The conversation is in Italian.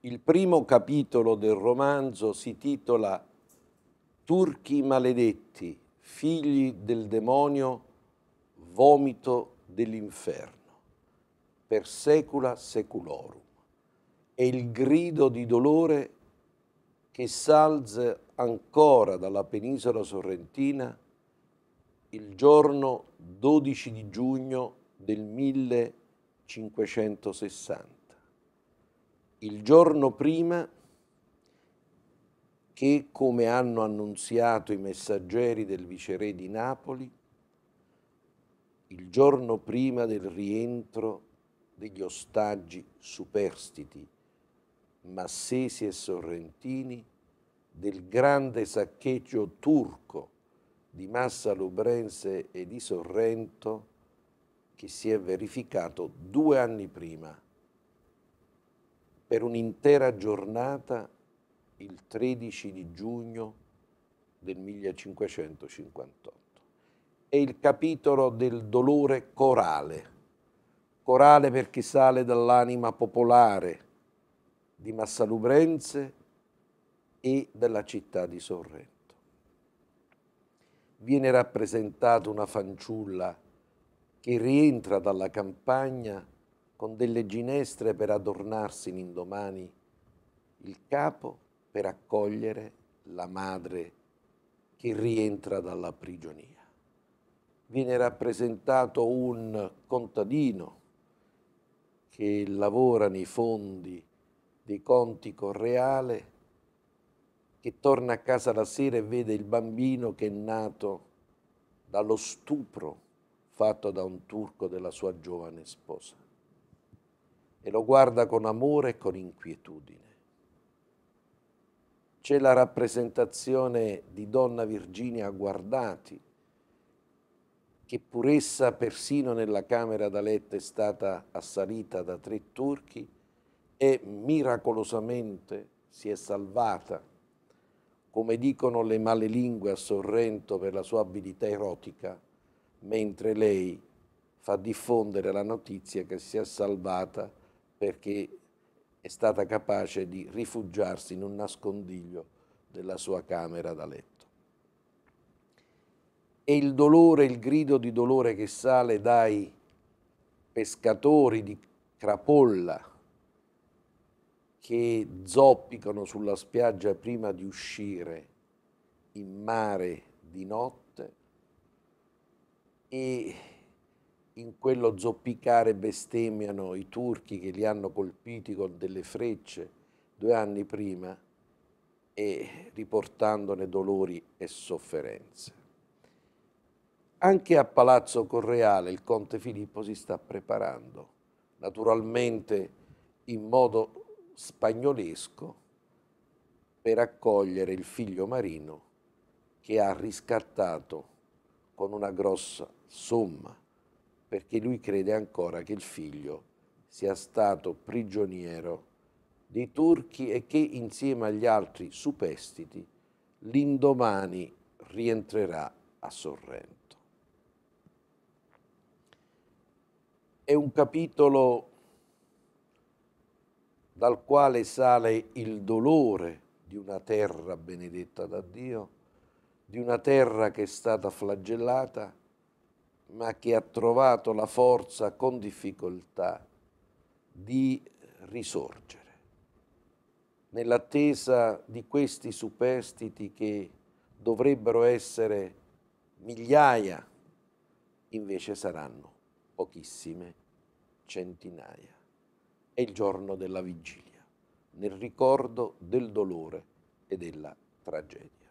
Il primo capitolo del romanzo si titola Turchi maledetti figli del demonio, vomito dell'inferno, per secula seculorum. E il grido di dolore che salze ancora dalla penisola sorrentina il giorno 12 di giugno del 1560. Il giorno prima e come hanno annunziato i messaggeri del viceré di Napoli, il giorno prima del rientro degli ostaggi superstiti, Massesi e Sorrentini, del grande saccheggio turco di Massa Lubrense e di Sorrento che si è verificato due anni prima. Per un'intera giornata il 13 di giugno del 1558. È il capitolo del dolore corale, corale perché sale dall'anima popolare di Massalubrense e della città di Sorrento. Viene rappresentata una fanciulla che rientra dalla campagna con delle ginestre per adornarsi l'indomani il capo per accogliere la madre che rientra dalla prigionia. Viene rappresentato un contadino che lavora nei fondi dei conti correale, che torna a casa la sera e vede il bambino che è nato dallo stupro fatto da un turco della sua giovane sposa e lo guarda con amore e con inquietudine c'è la rappresentazione di Donna Virginia Guardati, che pur essa persino nella camera da letto è stata assalita da tre turchi e miracolosamente si è salvata, come dicono le male lingue a Sorrento per la sua abilità erotica, mentre lei fa diffondere la notizia che si è salvata perché è stata capace di rifugiarsi in un nascondiglio della sua camera da letto. E il dolore, il grido di dolore che sale dai pescatori di crapolla che zoppicano sulla spiaggia prima di uscire in mare di notte e in quello zoppicare bestemmiano i turchi che li hanno colpiti con delle frecce due anni prima e riportandone dolori e sofferenze. Anche a Palazzo Correale il conte Filippo si sta preparando, naturalmente in modo spagnolesco, per accogliere il figlio marino che ha riscattato con una grossa somma perché lui crede ancora che il figlio sia stato prigioniero dei turchi e che insieme agli altri superstiti l'indomani rientrerà a Sorrento. È un capitolo dal quale sale il dolore di una terra benedetta da Dio, di una terra che è stata flagellata ma che ha trovato la forza con difficoltà di risorgere. Nell'attesa di questi superstiti che dovrebbero essere migliaia, invece saranno pochissime centinaia. È il giorno della vigilia, nel ricordo del dolore e della tragedia.